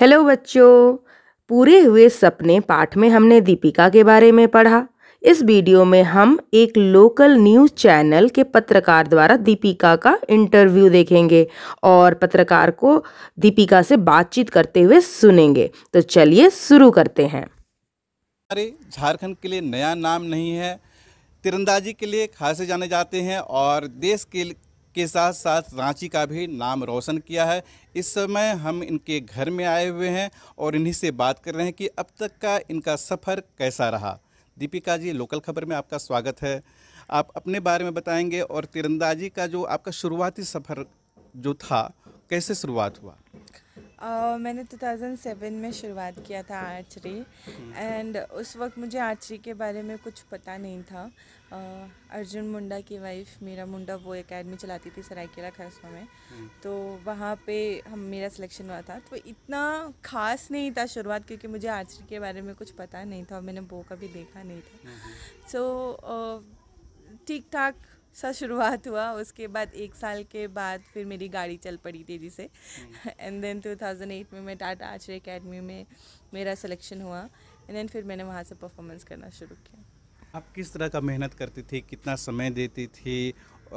Hello बच्चों पूरे हुए सपने पाठ में हमने दीपिका के बारे में पढ़ा इस वीडियो में हम एक लोकल न्यूज़ चैनल के पत्रकार द्वारा दीपिका का इंटरव्यू देखेंगे और पत्रकार को दीपिका से बातचीत करते हुए सुनेंगे तो चलिए शुरू करते हैं हमारे झारखंड के लिए नया नाम नहीं है तिरंदाजी के लिए खासे जाने जाते हैं और देश के के साथ साथ रांची का भी नाम रोशन किया है इस समय हम इनके घर में आए हुए हैं और इन्हीं से बात कर रहे हैं कि अब तक का इनका सफ़र कैसा रहा दीपिका जी लोकल खबर में आपका स्वागत है आप अपने बारे में बताएंगे और तिरंदाजी का जो आपका शुरुआती सफ़र जो था कैसे शुरुआत हुआ Uh, मैंने 2007 में शुरुआत किया था आर्चरी एंड उस वक्त मुझे आर्चरी के बारे में कुछ पता नहीं था uh, अर्जुन मुंडा की वाइफ मीरा मुंडा वो एकेडमी चलाती थी सरायकेला खरसों में तो वहाँ पे हम मेरा सिलेक्शन हुआ था तो इतना खास नहीं था शुरुआत क्योंकि मुझे आर्चरी के बारे में कुछ पता नहीं था और मैंने वो कभी देखा नहीं था सो हम्म, हम्म। so, uh, ठीक ठाक सा शुरुआत हुआ उसके बाद एक साल के बाद फिर मेरी गाड़ी चल पड़ी तेज़ी से एंड देन 2008 में मैं टाटा आचर एकेडमी में मेरा सिलेक्शन हुआ एंड देन फिर मैंने वहाँ से परफॉर्मेंस करना शुरू किया आप किस तरह का मेहनत करती थी कितना समय देती थी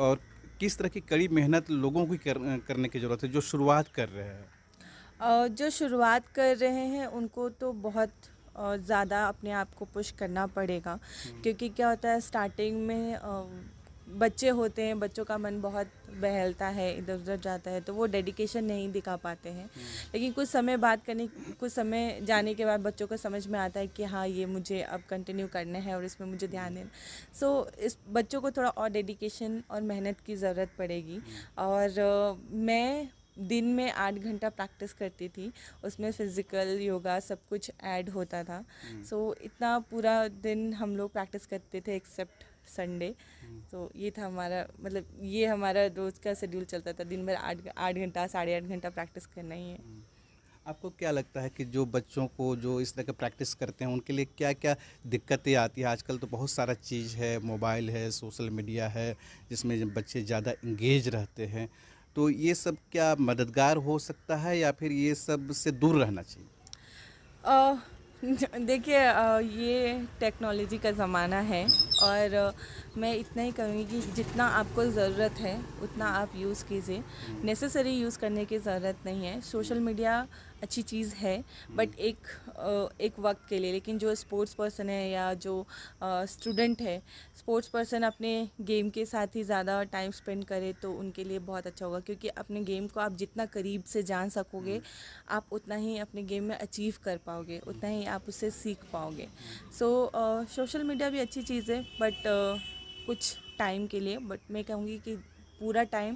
और किस तरह की कड़ी मेहनत लोगों की कर, करने की ज़रूरत है जो शुरुआत कर रहे हैं जो शुरुआत कर रहे हैं उनको तो बहुत ज़्यादा अपने आप को पुश करना पड़ेगा हम्म। क्योंकि क्या होता है स्टार्टिंग में बच्चे होते हैं बच्चों का मन बहुत बहलता है इधर उधर जाता है तो वो डेडिकेशन नहीं दिखा पाते हैं हम्म। लेकिन कुछ समय बात करने कुछ समय जाने के बाद बच्चों को समझ में आता है कि हाँ ये मुझे अब कंटिन्यू करना है और इसमें मुझे ध्यान देना सो so, इस बच्चों को थोड़ा और डेडिकेशन और मेहनत की ज़रूरत पड़ेगी हम्म। और मैं दिन में आठ घंटा प्रैक्टिस करती थी उसमें फिज़िकल योगा सब कुछ ऐड होता था सो हम्म। so, इतना पूरा दिन हम लोग प्रैक्टिस करते थे एक्सेप्ट संडे तो ये था हमारा मतलब ये हमारा रोज़ का शेड्यूल चलता था दिन भर आठ आठ घंटा साढ़े आठ घंटा प्रैक्टिस करना ही है आपको क्या लगता है कि जो बच्चों को जो इस तरह के प्रैक्टिस करते हैं उनके लिए क्या क्या दिक्कतें आती हैं आजकल तो बहुत सारा चीज़ है मोबाइल है सोशल मीडिया है जिसमें बच्चे ज़्यादा इंगेज रहते हैं तो ये सब क्या मददगार हो सकता है या फिर ये सब से दूर रहना चाहिए देखिए ये टेक्नोलॉजी का ज़माना है और मैं इतना ही कहूँगी कि जितना आपको ज़रूरत है उतना आप यूज़ कीजिए नेसेसरी हम्म। यूज़ करने की ज़रूरत नहीं है सोशल मीडिया अच्छी चीज़ है बट हम्म। एक एक वक्त के लिए लेकिन जो स्पोर्ट्स पर्सन है या जो स्टूडेंट है स्पोर्ट्स पर्सन अपने गेम के साथ ही ज़्यादा टाइम स्पेंड करे तो उनके लिए बहुत अच्छा होगा क्योंकि अपने गेम को आप जितना करीब से जान सकोगे हम्म। आप उतना ही अपने गेम में अचीव कर पाओगे हम्म। उतना ही आप उससे सीख पाओगे सो सोशल मीडिया भी अच्छी चीज़ है बट कुछ टाइम के लिए बट मैं कहूँगी कि पूरा टाइम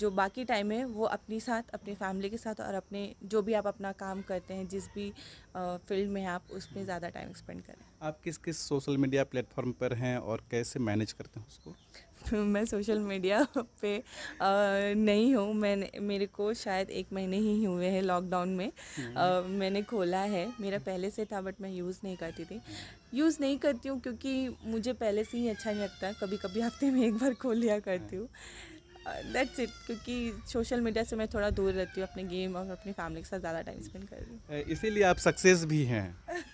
जो बाकी टाइम है वो अपने साथ अपने फैमिली के साथ और अपने जो भी आप अपना काम करते हैं जिस भी फील्ड में आप उसमें ज़्यादा टाइम स्पेंड करें आप किस किस सोशल मीडिया प्लेटफॉर्म पर हैं और कैसे मैनेज करते हैं उसको मैं सोशल मीडिया पे आ, नहीं हूँ मैंने मेरे को शायद एक महीने ही हुए हैं लॉकडाउन में आ, हम्म। मैंने खोला है मेरा पहले से था बट मैं यूज़ नहीं करती थी यूज़ नहीं करती हूँ क्योंकि मुझे पहले से ही अच्छा नहीं लगता कभी कभी हफ्ते में एक बार खोल लिया करती हाँ। हूँ दैट्स इट क्योंकि सोशल मीडिया से मैं थोड़ा दूर रहती हूँ अपने गेम और अपनी फैमिली के साथ ज़्यादा टाइम स्पेंड कर रही हूँ इसीलिए आप सक्सेस भी हैं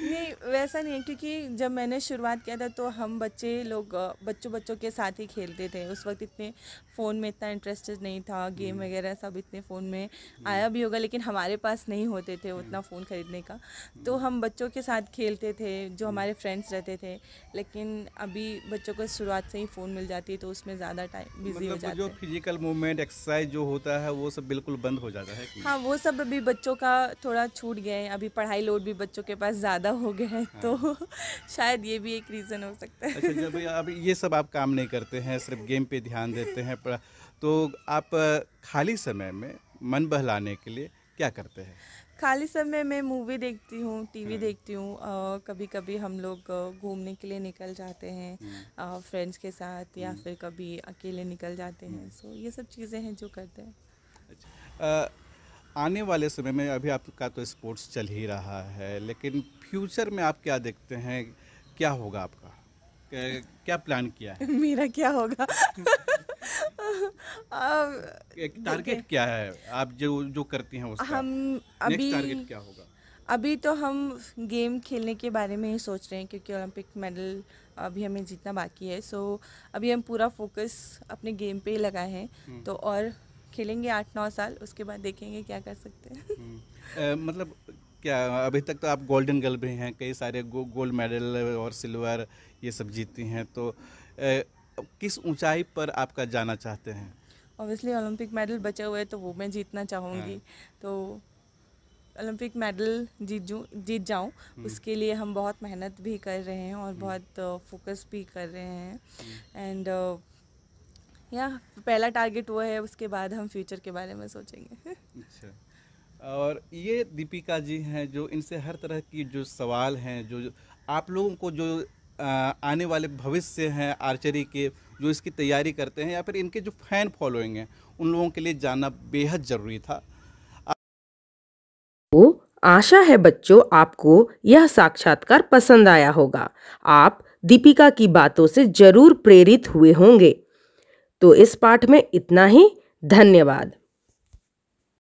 नहीं वैसा नहीं है क्योंकि जब मैंने शुरुआत किया था तो हम बच्चे लोग बच्चों बच्चों के साथ ही खेलते थे उस वक्त इतने फ़ोन में इतना इंटरेस्टेड नहीं था गेम हम्म। वगैरह सब इतने फ़ोन में हम्म। आया भी होगा लेकिन हमारे पास नहीं होते थे हम्म। उतना फ़ोन ख़रीदने का तो हम बच्चों के साथ खेलते थे जो हमारे फ्रेंड्स रहते थे लेकिन अभी बच्चों को शुरुआत से ही फ़ोन मिल जाती है तो उसमें ज़्यादा टाइम बिजी हो मतलब जाता है जो फिजिकल मूवमेंट एक्सरसाइज जो होता है वो सब बिल्कुल बंद हो जाता है हाँ वो सब अभी बच्चों का थोड़ा छूट गए अभी पढ़ाई लोड भी बच्चों के पास ज़्यादा ज़्यादा हो गया हैं तो हाँ। तो शायद ये भी एक रीज़न हो सकता है अच्छा जब अब ये सब आप काम नहीं करते हैं सिर्फ गेम पे ध्यान देते हैं तो आप खाली समय में मन बहलाने के लिए क्या करते हैं खाली समय में मूवी देखती हूँ टीवी हाँ। देखती हूँ कभी कभी हम लोग घूमने के लिए निकल जाते हैं फ्रेंड्स हम्म। के साथ या हम्म। फिर कभी अकेले निकल जाते हैं सो हम्म। ये सब चीज़ें हैं जो करते हैं अच्छा आने वाले समय में अभी आपका तो स्पोर्ट्स चल ही रहा है लेकिन फ्यूचर में आप क्या देखते हैं क्या होगा आपका क्या प्लान किया है मेरा क्या होगा एक टारगेट क्या है आप जो जो करती हैं उसका हम अभी टारगेट क्या होगा अभी तो हम गेम खेलने के बारे में ही सोच रहे हैं क्योंकि ओलंपिक मेडल अभी हमें जीतना बाकी है सो अभी हम पूरा फोकस अपने गेम पे ही लगाए हैं हम्म। तो और खेलेंगे आठ नौ साल उसके बाद देखेंगे क्या कर सकते हैं हम्म। मतलब क्या अभी तक तो आप गोल्डन गर्ल भी हैं कई सारे गो, गोल्ड मेडल और सिल्वर ये सब जीती हैं तो ए, किस ऊंचाई पर आपका जाना चाहते हैं ऑब्वियसली ओलंपिक मेडल बचे हुए तो वो मैं जीतना चाहूँगी हाँ। तो ओलंपिक मेडल जीत जू जीत जाऊँ हम्म। उसके लिए हम बहुत मेहनत भी कर रहे हैं और हम्म। बहुत फोकस भी कर रहे हैं एंड या पहला टारगेट वो है उसके बाद हम फ्यूचर के बारे में सोचेंगे अच्छा और ये दीपिका जी हैं जो इनसे हर तरह की जो सवाल हैं जो आप लोगों को जो आने वाले भविष्य हैं आर्चरी के जो इसकी तैयारी करते हैं या फिर इनके जो फैन फॉलोइंग हैं उन लोगों के लिए जाना बेहद ज़रूरी था आशा है बच्चों आपको यह साक्षात्कार पसंद आया होगा आप दीपिका की बातों से जरूर प्रेरित हुए होंगे तो इस पाठ में इतना ही धन्यवाद